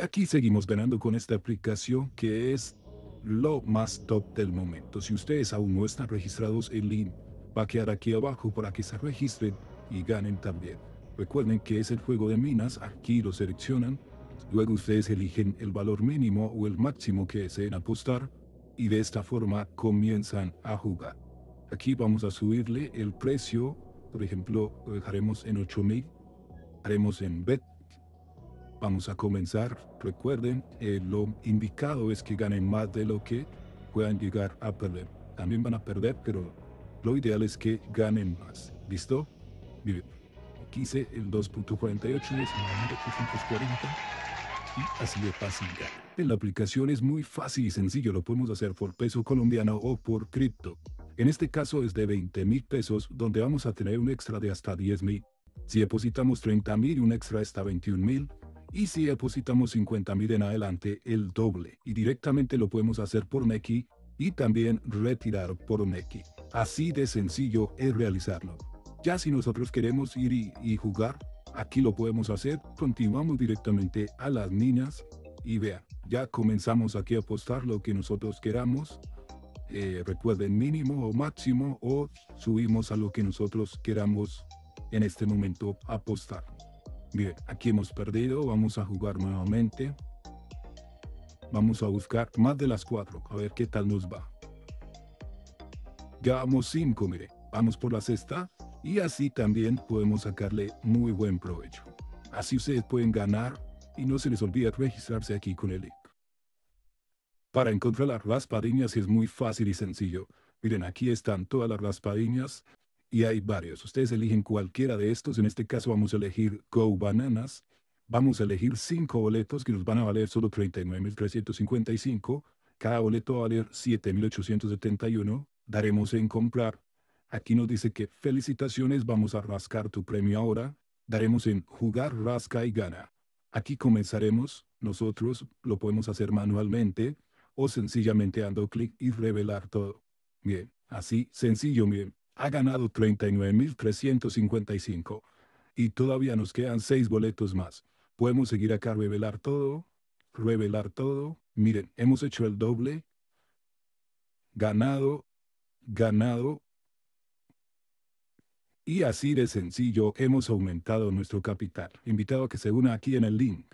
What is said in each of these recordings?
aquí seguimos ganando con esta aplicación que es lo más top del momento. Si ustedes aún no están registrados, en link va a quedar aquí abajo para que se registren y ganen también. Recuerden que es el juego de minas, aquí lo seleccionan, luego ustedes eligen el valor mínimo o el máximo que deseen apostar y de esta forma comienzan a jugar. Aquí vamos a subirle el precio, por ejemplo, lo dejaremos en 8000, haremos en bet Vamos a comenzar. Recuerden, eh, lo indicado es que ganen más de lo que puedan llegar a perder. También van a perder, pero lo ideal es que ganen más. ¿Listo? Bien. 15, el 2.48 es y así de fácil. En la aplicación es muy fácil y sencillo, lo podemos hacer por peso colombiano o por cripto. En este caso es de 20 mil pesos, donde vamos a tener un extra de hasta 10 mil. Si depositamos 30 mil, un extra está 21 mil. Y si depositamos mil en adelante, el doble. Y directamente lo podemos hacer por meki y también retirar por meki Así de sencillo es realizarlo. Ya si nosotros queremos ir y, jugar, aquí lo podemos hacer. Continuamos directamente a las niñas y vean, ya comenzamos aquí a apostar lo que nosotros queramos. Eh, recuerden mínimo o máximo o subimos a lo que nosotros queramos en este momento apostar. Bien, aquí hemos perdido, vamos a jugar nuevamente. Vamos a buscar más de las cuatro, a ver qué tal nos va. Ya vamos cinco, miren. vamos por la sexta y así también podemos sacarle muy buen provecho. Así ustedes pueden ganar y no se les olvide registrarse aquí con el link. Para encontrar las raspadillas es muy fácil y sencillo. Miren, aquí están todas las raspadillas y hay varios. Ustedes eligen cualquiera de estos. En este caso vamos a elegir Go Bananas. Vamos a elegir cinco boletos que nos van a valer solo 39.355. Cada boleto va a valer 7.871. Daremos en comprar. Aquí nos dice que felicitaciones, vamos a rascar tu premio ahora. Daremos en jugar, rasca y gana. Aquí comenzaremos, nosotros lo podemos hacer manualmente o sencillamente dando clic y revelar todo. Bien, así sencillo, bien ha ganado 39.355. Y todavía nos quedan seis boletos más. Podemos seguir acá, revelar todo, revelar todo. Miren, hemos hecho el doble. Ganado, ganado. Y así de sencillo hemos aumentado nuestro capital. Invitado a que se una aquí en el link.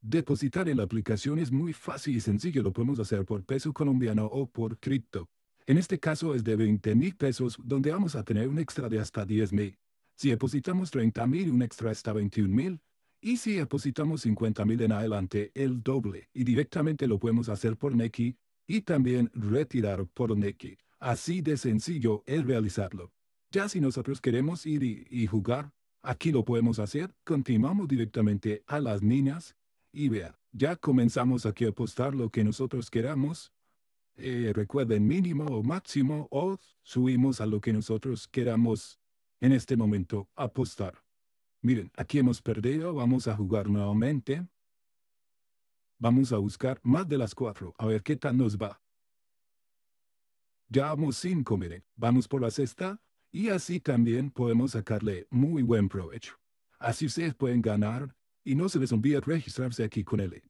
Depositar en la aplicación es muy fácil y sencillo. Lo podemos hacer por peso colombiano o por cripto. En este caso es de 20 mil pesos, donde vamos a tener un extra de hasta 10 mil. Si depositamos 30 mil, un extra está 21 mil. Y si depositamos 50 mil en adelante, el doble. Y directamente lo podemos hacer por Neki y también retirar por Neki. Así de sencillo es realizarlo. Ya si nosotros queremos ir y, jugar, aquí lo podemos hacer. Continuamos directamente a las niñas y vea, Ya comenzamos aquí a apostar lo que nosotros queramos eh, recuerden mínimo o máximo o subimos a lo que nosotros queramos en este momento apostar. Miren, aquí hemos perdido, vamos a jugar nuevamente. Vamos a buscar más de las cuatro, a ver qué tal nos va. Ya vamos cinco, miren, vamos por la sexta y así también podemos sacarle muy buen provecho. Así ustedes pueden ganar y no se les olvide registrarse aquí con él.